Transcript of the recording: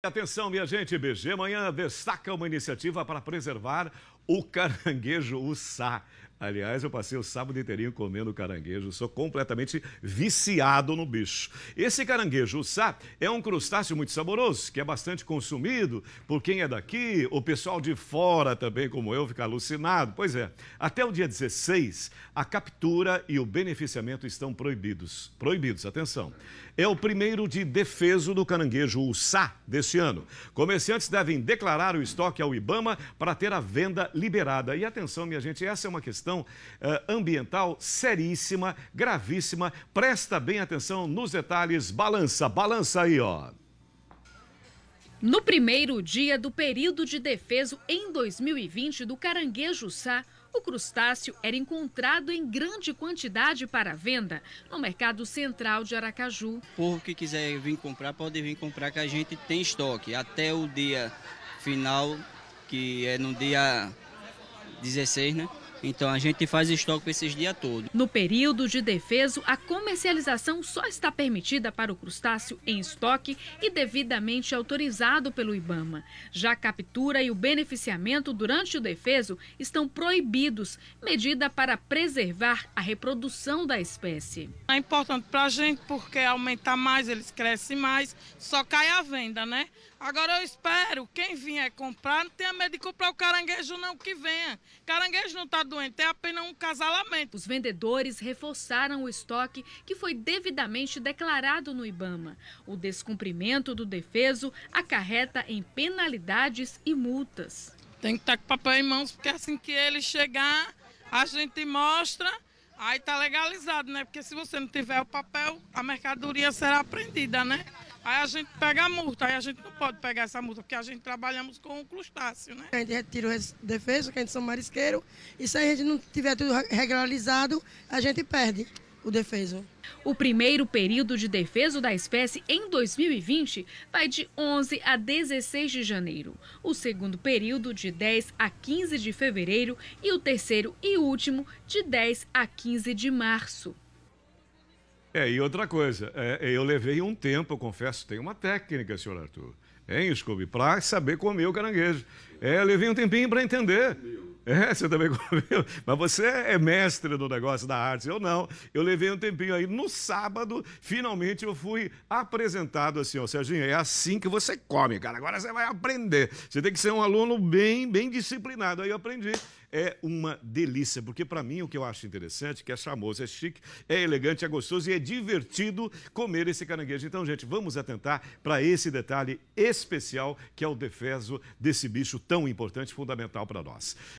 Atenção, minha gente, BG Manhã destaca é uma iniciativa para preservar o caranguejo, uçá. Aliás, eu passei o sábado inteirinho comendo caranguejo, sou completamente viciado no bicho. Esse caranguejo, uçá é um crustáceo muito saboroso, que é bastante consumido por quem é daqui, o pessoal de fora também, como eu, fica alucinado. Pois é, até o dia 16, a captura e o beneficiamento estão proibidos. Proibidos, atenção. É o primeiro de defeso do caranguejo, uçá deste ano. Comerciantes devem declarar o estoque ao Ibama para ter a venda liberada. E atenção, minha gente, essa é uma questão uh, ambiental seríssima, gravíssima. Presta bem atenção nos detalhes. Balança, balança aí, ó. No primeiro dia do período de defeso em 2020 do caranguejo sá, o crustáceo era encontrado em grande quantidade para venda no mercado central de Aracaju. O povo que quiser vir comprar pode vir comprar que a gente tem estoque até o dia final, que é no dia 16, né? Então a gente faz estoque para esses dias todos. No período de defeso, a comercialização só está permitida para o crustáceo em estoque e devidamente autorizado pelo IBAMA. Já a captura e o beneficiamento durante o defeso estão proibidos, medida para preservar a reprodução da espécie. É importante para a gente porque aumentar mais, eles crescem mais, só cai a venda, né? Agora eu espero, quem vier comprar, não tenha medo de comprar o caranguejo não que venha. Caranguejo não está doente, é apenas um casalamento. Os vendedores reforçaram o estoque que foi devidamente declarado no Ibama. O descumprimento do defeso acarreta em penalidades e multas. Tem que estar tá com papel em mãos, porque assim que ele chegar, a gente mostra, aí está legalizado, né? Porque se você não tiver o papel, a mercadoria será apreendida, né? Aí a gente pega a multa, aí a gente não pode pegar essa multa, porque a gente trabalhamos com o crustáceo, né? A gente retira o defeso, que a gente são marisqueiro, e se a gente não tiver tudo regularizado, a gente perde o defeso. O primeiro período de defeso da espécie em 2020 vai de 11 a 16 de janeiro, o segundo período de 10 a 15 de fevereiro e o terceiro e último de 10 a 15 de março. É, e outra coisa, é, é, eu levei um tempo, eu confesso, tem uma técnica, senhor Arthur, hein, Scooby, para saber comer o caranguejo. É, eu levei um tempinho para entender. É, você também comeu. Mas você é mestre do negócio da arte. Eu não. Eu levei um tempinho aí. No sábado, finalmente eu fui apresentado assim, ó, Serginho, é assim que você come, cara. Agora você vai aprender. Você tem que ser um aluno bem, bem disciplinado. Aí eu aprendi é uma delícia, porque para mim o que eu acho interessante, que é charmoso, é chique, é elegante, é gostoso e é divertido comer esse caranguejo. Então, gente, vamos atentar para esse detalhe especial que é o defeso desse bicho tão importante, fundamental para nós.